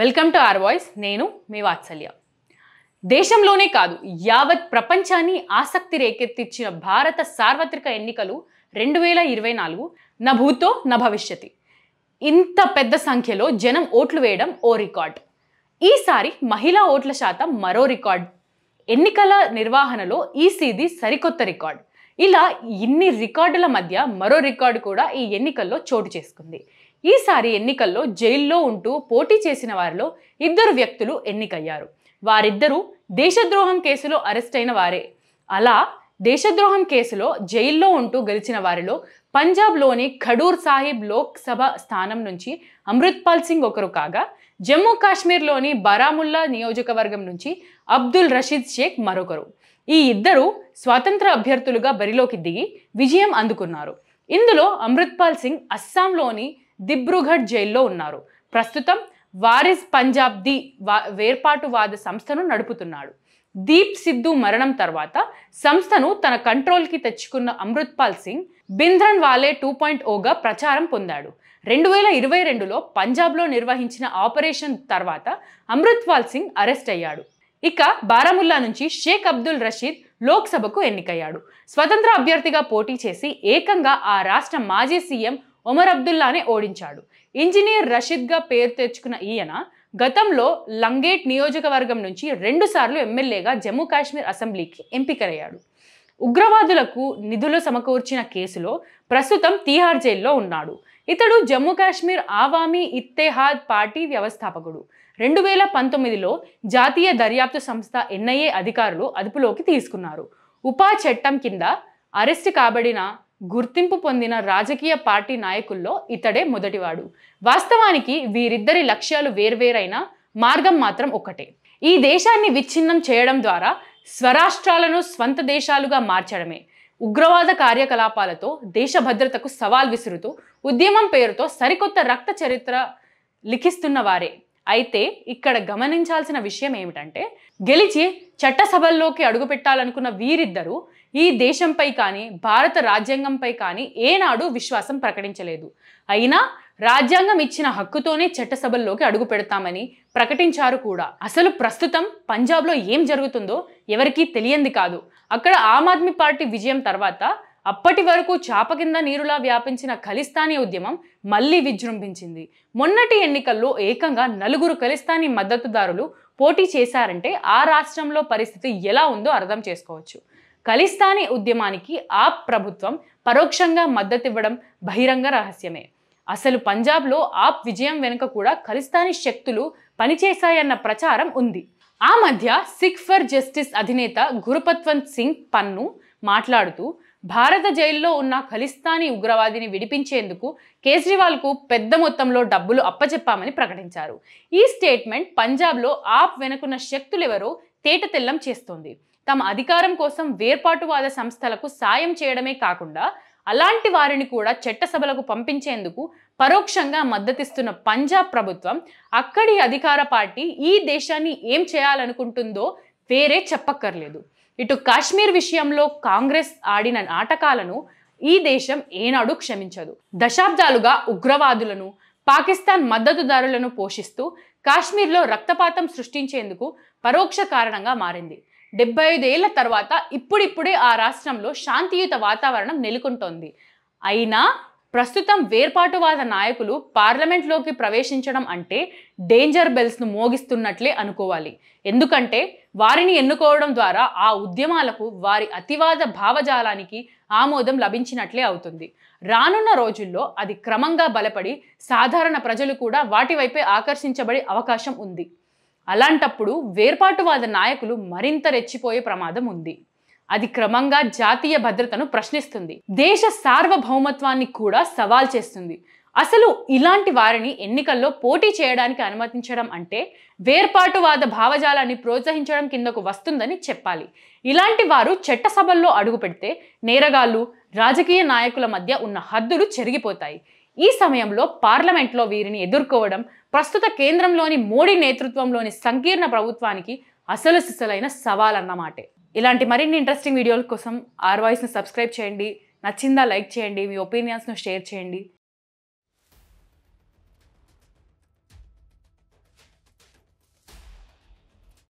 welcome to are voice నేను మీ వాత్సల్య దేశంలోనే కాదు యావత్ ప్రపంచాన్ని ఆసక్తి రేకెత్తించిన భారత సార్వత్రిక ఎన్నికలు రెండు వేల ఇరవై నాలుగు నా భూతో నా ఇంత పెద్ద సంఖ్యలో జనం ఓట్లు వేయడం ఓ రికార్డ్ ఈసారి మహిళా ఓట్ల శాతం మరో రికార్డ్ ఎన్నికల నిర్వహణలో ఈసీది సరికొత్త రికార్డ్ ఇలా ఇన్ని రికార్డుల మధ్య మరో రికార్డు కూడా ఈ ఎన్నికల్లో చోటు చేసుకుంది ఈసారి ఎన్నికల్లో జైల్లో ఉంటూ పోటీ చేసిన వారిలో ఇద్దరు వ్యక్తులు ఎన్నికయ్యారు వారిద్దరూ దేశద్రోహం కేసులో అరెస్ట్ అయిన వారే అలా దేశద్రోహం కేసులో జైల్లో ఉంటూ గెలిచిన వారిలో పంజాబ్లోని ఖడూర్ సాహిబ్ లోక్సభ స్థానం నుంచి అమృత్పాల్ సింగ్ ఒకరు కాగా జమ్మూ కాశ్మీర్లోని బారాముల్లా నియోజకవర్గం నుంచి అబ్దుల్ రషీద్ షేక్ మరొకరు ఈ ఇద్దరు స్వాతంత్ర అభ్యర్థులుగా బరిలోకి దిగి విజయం అందుకున్నారు ఇందులో అమృత్పాల్ సింగ్ అస్సాంలోని దిబ్రూఘడ్ జైల్లో ఉన్నారు ప్రస్తుతం వారిస్ పంజాబ్ ది వా వేర్పాటువాద సంస్థను నడుపుతున్నాడు దీప్ సిద్ధు మరణం తర్వాత సంస్థను తన కంట్రోల్కి తెచ్చుకున్న అమృత్పాల్ సింగ్ బింద్రన్ వాలే టూ పాయింట్ ఓగా ప్రచారం పొందాడు రెండు వేల ఇరవై రెండులో పంజాబ్లో నిర్వహించిన ఆపరేషన్ తర్వాత అమృత్పాల్ సింగ్ అరెస్ట్ అయ్యాడు ఇక బారాముల్లా నుంచి షేక్ అబ్దుల్ రషీద్ లోక్సభకు ఎన్నికయ్యాడు స్వతంత్ర అభ్యర్థిగా పోటీ చేసి ఏకంగా ఆ రాష్ట్ర మాజీ సీఎం ఒమర్ అబ్దుల్లానే ఓడించాడు ఇంజనీర్ రషీద్గా పేరు తెచ్చుకున్న ఈయన గతంలో లంగేట్ నియోజకవర్గం నుంచి రెండుసార్లు ఎమ్మెల్యేగా జమ్మూ కాశ్మీర్ అసెంబ్లీకి ఎంపికరయ్యాడు ఉగ్రవాదులకు నిధులు సమకూర్చిన కేసులో ప్రస్తుతం తీహార్ జైల్లో ఉన్నాడు ఇతడు జమ్మూ కాశ్మీర్ ఆవామీ ఇత్తెహాద్ పార్టీ వ్యవస్థాపకుడు రెండు వేల పంతొమ్మిదిలో జాతీయ దర్యాప్తు సంస్థ ఎన్ఐఏ అధికారులు అదుపులోకి తీసుకున్నారు ఉపా చట్టం కింద అరెస్ట్ కాబడిన గుర్తింపు పొందిన రాజకీయ పార్టీ నాయకుల్లో ఇతడే మొదటివాడు వాస్తవానికి వీరిద్దరి లక్ష్యాలు వేర్వేరైనా మార్గం మాత్రం ఒక్కటే ఈ దేశాన్ని విచ్ఛిన్నం చేయడం ద్వారా స్వరాష్ట్రాలను స్వంత దేశాలుగా మార్చడమే ఉగ్రవాద కార్యకలాపాలతో దేశ భద్రతకు సవాల్ విసురుతూ ఉద్యమం పేరుతో సరికొత్త రక్త చరిత్ర లిఖిస్తున్న వారే అయితే ఇక్కడ గమనించాల్సిన విషయం ఏమిటంటే గెలిచి చట్టసభల్లోకి పెట్టాలనుకున్న వీరిద్దరూ ఈ దేశంపై కానీ భారత రాజ్యాంగంపై కానీ ఏనాడు విశ్వాసం ప్రకటించలేదు అయినా రాజ్యాంగం ఇచ్చిన హక్కుతోనే చట్టసభల్లోకి అడుగు పెడతామని ప్రకటించారు కూడా అసలు ప్రస్తుతం పంజాబ్లో ఏం జరుగుతుందో ఎవరికీ తెలియంది కాదు అక్కడ ఆమ్ ఆద్మీ పార్టీ విజయం తర్వాత అప్పటి వరకు చాప కింద నీరులా వ్యాపించిన ఖలిస్తానీ ఉద్యమం మళ్లీ విజృంభించింది మొన్నటి ఎన్నికల్లో ఏకంగా నలుగురు ఖలిస్తానీ మద్దతుదారులు పోటీ చేశారంటే ఆ రాష్ట్రంలో పరిస్థితి ఎలా ఉందో అర్థం చేసుకోవచ్చు ఖలిస్తానీ ఉద్యమానికి ఆప్ ప్రభుత్వం పరోక్షంగా మద్దతివ్వడం బహిరంగ రహస్యమే అసలు పంజాబ్లో ఆప్ విజయం వెనుక కూడా ఖలిస్తానీ శక్తులు పనిచేశాయన్న ప్రచారం ఉంది ఆ మధ్య సిక్ ఫర్ జస్టిస్ అధినేత గురుపత్వంత్ సింగ్ పన్ను మాట్లాడుతూ భారత జైల్లో ఉన్న ఖలిస్తానీ ఉగ్రవాదిని విడిపించేందుకు కేజ్రీవాల్కు పెద్ద మొత్తంలో డబ్బులు అప్పచెప్పామని ప్రకటించారు ఈ స్టేట్మెంట్ పంజాబ్లో ఆప్ వెనుకున్న శక్తులెవరో తేటతెల్లం చేస్తోంది తమ అధికారం కోసం వేర్పాటువాద సంస్థలకు సాయం చేయడమే కాకుండా అలాంటి వారిని కూడా చట్టసభలకు పంపించేందుకు పరోక్షంగా మద్దతిస్తున్న పంజాబ్ ప్రభుత్వం అక్కడి అధికార పార్టీ ఈ దేశాన్ని ఏం చేయాలనుకుంటుందో వేరే చెప్పక్కర్లేదు ఇటు కాశ్మీర్ విషయంలో కాంగ్రెస్ ఆడిన నాటకాలను ఈ దేశం ఏనాడు క్షమించదు దశాబ్దాలుగా ఉగ్రవాదులను పాకిస్తాన్ మద్దతుదారులను పోషిస్తూ కాశ్మీర్లో రక్తపాతం సృష్టించేందుకు పరోక్ష కారణంగా మారింది డెబ్బై ఐదేళ్ల తర్వాత ఇప్పుడిప్పుడే ఆ రాష్ట్రంలో శాంతియుత వాతావరణం నెలకొంటోంది అయినా ప్రస్తుతం వేర్పాటువాద నాయకులు పార్లమెంట్లోకి ప్రవేశించడం అంటే డేంజర్ బెల్స్ను మోగిస్తున్నట్లే అనుకోవాలి ఎందుకంటే వారిని ఎన్నుకోవడం ద్వారా ఆ ఉద్యమాలకు వారి అతివాద భావజాలానికి ఆమోదం లభించినట్లే అవుతుంది రానున్న రోజుల్లో అది క్రమంగా బలపడి సాధారణ ప్రజలు కూడా వాటి వైపే ఆకర్షించబడే అవకాశం ఉంది అలాంటప్పుడు వేర్పాటువాద నాయకులు మరింత రెచ్చిపోయే ప్రమాదం ఉంది అది క్రమంగా జాతీయ భద్రతను ప్రశ్నిస్తుంది దేశ సార్వభౌమత్వాన్ని కూడా సవాల్ చేస్తుంది అసలు ఇలాంటి వారిని ఎన్నికల్లో పోటీ చేయడానికి అనుమతించడం అంటే వేర్పాటువాద భావజాలాన్ని ప్రోత్సహించడం కిందకు వస్తుందని చెప్పాలి ఇలాంటి వారు చట్టసభల్లో అడుగు పెడితే నేరగాళ్ళు రాజకీయ నాయకుల మధ్య ఉన్న హద్దులు చెరిగిపోతాయి ఈ సమయంలో పార్లమెంట్లో వీరిని ఎదుర్కోవడం ప్రస్తుత కేంద్రంలోని మోడీ నేతృత్వంలోని సంకీర్ణ ప్రభుత్వానికి అసలు సిసలైన సవాల్ అన్నమాటే ఇలాంటి మరిన్ని ఇంట్రెస్టింగ్ వీడియోల కోసం ఆర్ వాయిస్ని సబ్స్క్రైబ్ చేయండి నచ్చిందా లైక్ చేయండి మీ ఒపీనియన్స్ను షేర్ చేయండి